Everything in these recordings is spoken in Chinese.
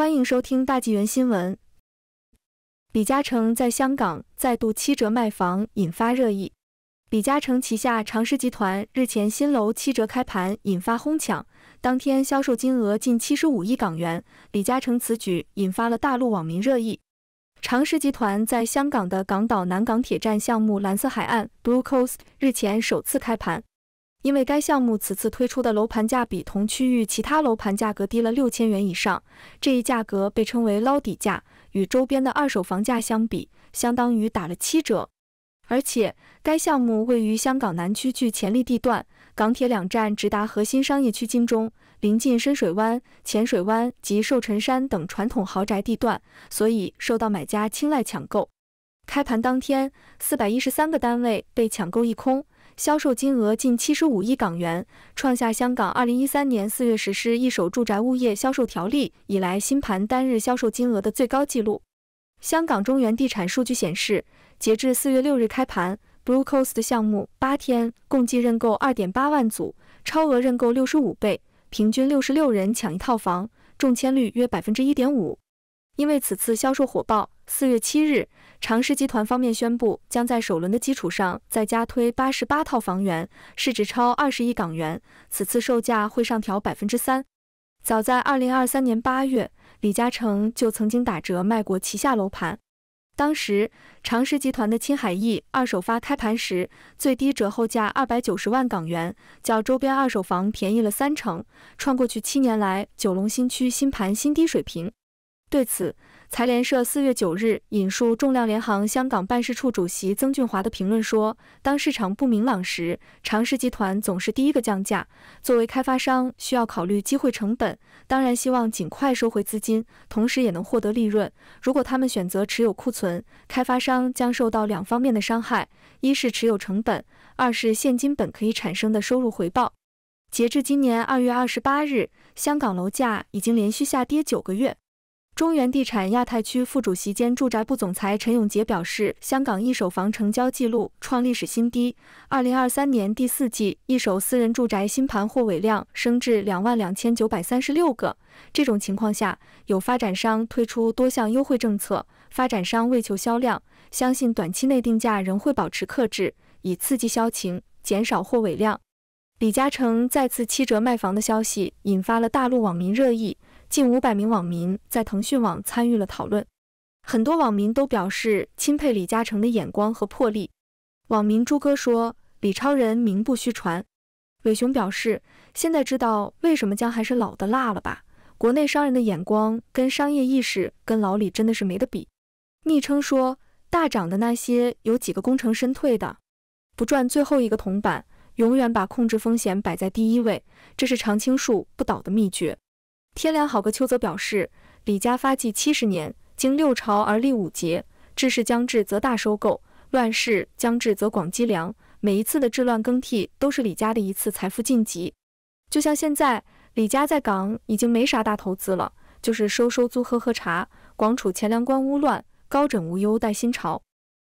欢迎收听大纪元新闻。李嘉诚在香港再度七折卖房，引发热议。李嘉诚旗下长实集团日前新楼七折开盘，引发哄抢，当天销售金额近七十五亿港元。李嘉诚此举引发了大陆网民热议。长实集团在香港的港岛南港铁站项目蓝色海岸 （Blue Coast） 日前首次开盘。因为该项目此次推出的楼盘价比同区域其他楼盘价格低了六千元以上，这一价格被称为“捞底价”，与周边的二手房价相比，相当于打了七折。而且，该项目位于香港南区具潜力地段，港铁两站直达核心商业区金钟，临近深水湾、浅水湾及寿辰山等传统豪宅地段，所以受到买家青睐抢购。开盘当天，四百一十三个单位被抢购一空。销售金额近七十五亿港元，创下香港二零一三年四月实施一手住宅物业销售条例以来新盘单日销售金额的最高纪录。香港中原地产数据显示，截至四月六日开盘，Blue Coast 项目八天共计认购二点八万组，超额认购六十五倍，平均六十六人抢一套房，中签率约百分之一点五。因为此次销售火爆。四月七日，长实集团方面宣布，将在首轮的基础上再加推八十八套房源，市值超二十亿港元。此次售价会上调百分之三。早在二零二三年八月，李嘉诚就曾经打折卖过旗下楼盘。当时，长实集团的青海驿二手发开盘时，最低折后价二百九十万港元，较周边二手房便宜了三成，创过去七年来九龙新区新盘新低水平。对此，财联社四月九日引述重量联行香港办事处主席曾俊华的评论说，当市场不明朗时，长实集团总是第一个降价。作为开发商，需要考虑机会成本，当然希望尽快收回资金，同时也能获得利润。如果他们选择持有库存，开发商将受到两方面的伤害：一是持有成本，二是现金本可以产生的收入回报。截至今年二月二十八日，香港楼价已经连续下跌九个月。中原地产亚太区副主席兼住宅部总裁陈永杰表示，香港一手房成交纪录创历史新低。二零二三年第四季一手私人住宅新盘货尾量升至两万两千九百三十六个。这种情况下，有发展商推出多项优惠政策。发展商为求销量，相信短期内定价仍会保持克制，以刺激销情，减少货尾量。李嘉诚再次七折卖房的消息引发了大陆网民热议。近五百名网民在腾讯网参与了讨论，很多网民都表示钦佩李嘉诚的眼光和魄力。网民朱哥说：“李超人名不虚传。”伟雄表示：“现在知道为什么姜还是老的辣了吧？国内商人的眼光跟商业意识跟老李真的是没得比。”昵称说：“大涨的那些有几个功成身退的？不赚最后一个铜板，永远把控制风险摆在第一位，这是常青树不倒的秘诀。”天良好个秋则表示，李家发迹七十年，经六朝而立五节，治世将至则大收购，乱世将至则广积粮。每一次的治乱更替，都是李家的一次财富晋级。就像现在，李家在港已经没啥大投资了，就是收收租、喝喝茶，广储钱粮，官屋乱，高枕无忧待新朝。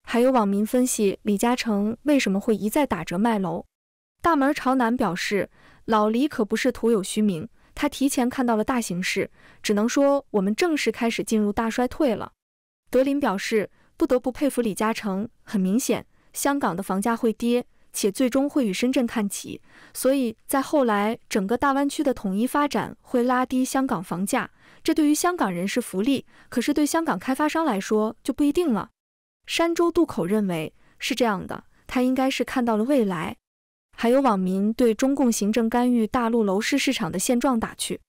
还有网民分析李嘉诚为什么会一再打折卖楼。大门朝南表示，老李可不是徒有虚名。他提前看到了大形势，只能说我们正式开始进入大衰退了。德林表示，不得不佩服李嘉诚。很明显，香港的房价会跌，且最终会与深圳看齐。所以在后来，整个大湾区的统一发展会拉低香港房价，这对于香港人是福利，可是对香港开发商来说就不一定了。山州渡口认为是这样的，他应该是看到了未来。还有网民对中共行政干预大陆楼市市场的现状打趣：“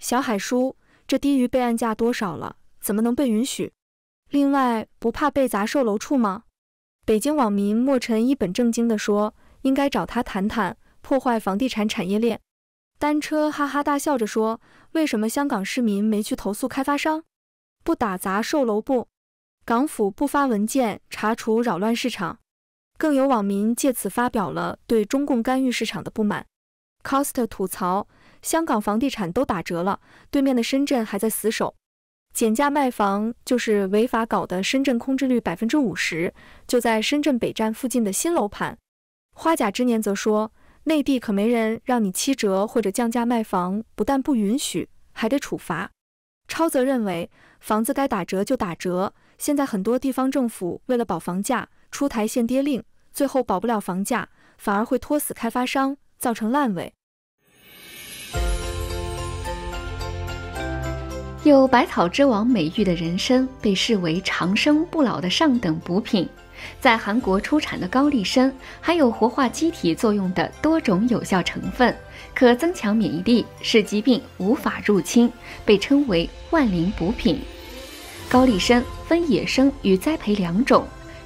小海叔，这低于备案价多少了？怎么能被允许？另外，不怕被砸售楼处吗？”北京网民莫尘一本正经地说：“应该找他谈谈，破坏房地产产业链。”单车哈哈大笑着说：“为什么香港市民没去投诉开发商，不打砸售楼部？港府不发文件查处扰乱市场？”更有网民借此发表了对中共干预市场的不满。Cost a 吐槽：香港房地产都打折了，对面的深圳还在死守，减价卖房就是违法搞的。深圳空置率百分之五十，就在深圳北站附近的新楼盘。花甲之年则说，内地可没人让你七折或者降价卖房，不但不允许，还得处罚。超则认为，房子该打折就打折，现在很多地方政府为了保房价，出台限跌令。最后保不了房价，反而会拖死开发商，造成烂尾。有百草之王美誉的人参，被视为长生不老的上等补品。在韩国出产的高丽参，含有活化机体作用的多种有效成分，可增强免疫力，使疾病无法入侵，被称为万灵补品。高丽参分野生与栽培两种。